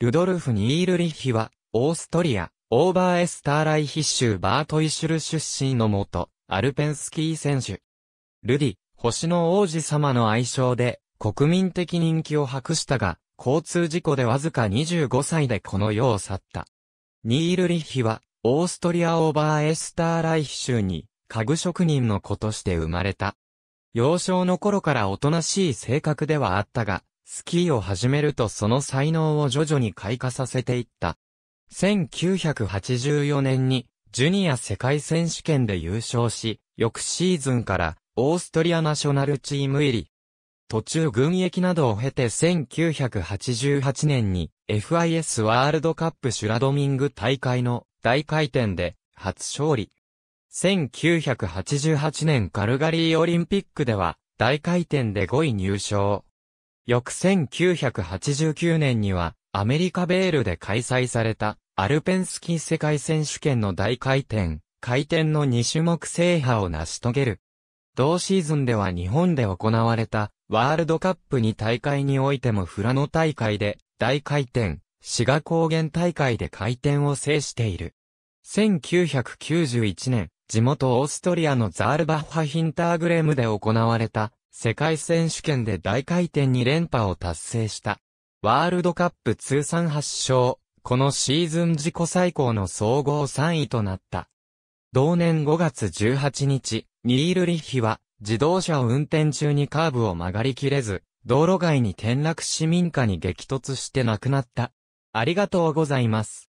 ルドルフ・ニールリッヒは、オーストリア、オーバーエスターライヒ州バートイシュル出身の元、アルペンスキー選手。ルディ、星の王子様の愛称で、国民的人気を博したが、交通事故でわずか25歳でこの世を去った。ニールリッヒは、オーストリアオーバーエスターライヒ州に、家具職人の子として生まれた。幼少の頃からおとなしい性格ではあったが、スキーを始めるとその才能を徐々に開花させていった。1984年にジュニア世界選手権で優勝し、翌シーズンからオーストリアナショナルチーム入り。途中軍役などを経て1988年に FIS ワールドカップシュラドミング大会の大回転で初勝利。1988年カルガリーオリンピックでは大回転で5位入賞。翌1989年には、アメリカベールで開催された、アルペンスキー世界選手権の大回転、回転の2種目制覇を成し遂げる。同シーズンでは日本で行われた、ワールドカップに大会においてもフラノ大会で、大回転、滋賀高原大会で回転を制している。1991年、地元オーストリアのザールバッハヒンターグレムで行われた世界選手権で大回転2連覇を達成した。ワールドカップ通算8勝、このシーズン自己最高の総合3位となった。同年5月18日、ニール・リッヒは、自動車を運転中にカーブを曲がりきれず、道路外に転落市民家に激突して亡くなった。ありがとうございます。